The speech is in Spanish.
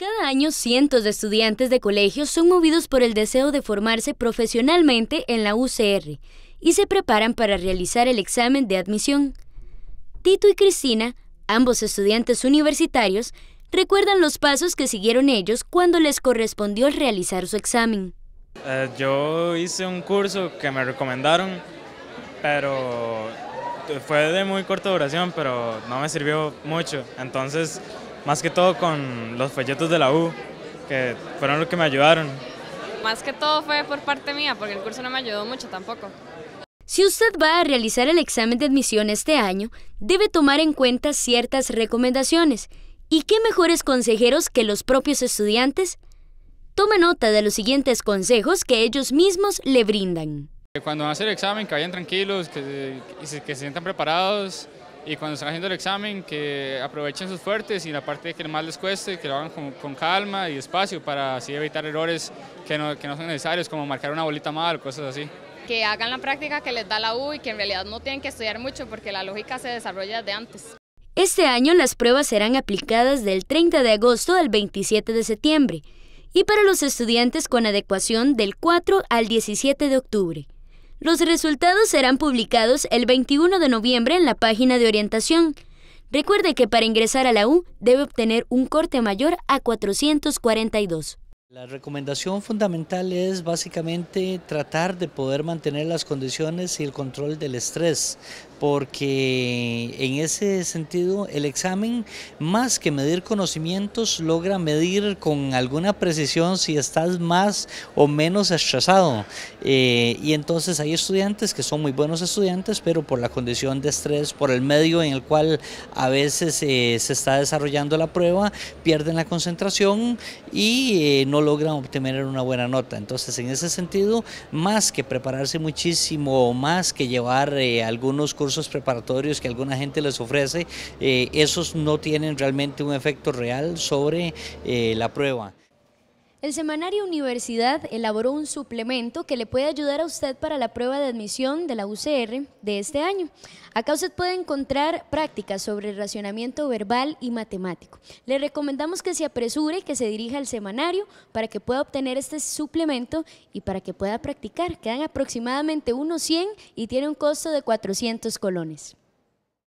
Cada año cientos de estudiantes de colegios son movidos por el deseo de formarse profesionalmente en la UCR y se preparan para realizar el examen de admisión. Tito y Cristina, ambos estudiantes universitarios, recuerdan los pasos que siguieron ellos cuando les correspondió realizar su examen. Eh, yo hice un curso que me recomendaron, pero fue de muy corta duración, pero no me sirvió mucho. Entonces más que todo con los folletos de la U, que fueron los que me ayudaron. Más que todo fue por parte mía, porque el curso no me ayudó mucho tampoco. Si usted va a realizar el examen de admisión este año, debe tomar en cuenta ciertas recomendaciones. ¿Y qué mejores consejeros que los propios estudiantes? Tome nota de los siguientes consejos que ellos mismos le brindan. Cuando a hacer el examen, que vayan tranquilos, y que se sientan preparados, y cuando están haciendo el examen que aprovechen sus fuertes y la parte que más les cueste, que lo hagan con, calma y despacio para así evitar errores que no, que no son necesarios, como marcar una bolita mal, o cosas así. Que hagan la práctica que les da la U y que en realidad no tienen que estudiar mucho porque la lógica se desarrolla desde antes. Este año las pruebas serán aplicadas del 30 de agosto al 27 de septiembre y para los estudiantes con adecuación del 4 al 17 de octubre. Los resultados serán publicados el 21 de noviembre en la página de orientación. Recuerde que para ingresar a la U debe obtener un corte mayor a 442. La recomendación fundamental es básicamente tratar de poder mantener las condiciones y el control del estrés, porque en ese sentido el examen, más que medir conocimientos, logra medir con alguna precisión si estás más o menos estresado. Eh, y entonces hay estudiantes que son muy buenos estudiantes, pero por la condición de estrés, por el medio en el cual a veces eh, se está desarrollando la prueba, pierden la concentración y eh, no logran obtener una buena nota. Entonces, en ese sentido, más que prepararse muchísimo, o más que llevar eh, algunos cursos preparatorios que alguna gente les ofrece, eh, esos no tienen realmente un efecto real sobre eh, la prueba. El semanario Universidad elaboró un suplemento que le puede ayudar a usted para la prueba de admisión de la UCR de este año. Acá usted puede encontrar prácticas sobre racionamiento verbal y matemático. Le recomendamos que se apresure y que se dirija al semanario para que pueda obtener este suplemento y para que pueda practicar. Quedan aproximadamente unos 100 y tiene un costo de 400 colones.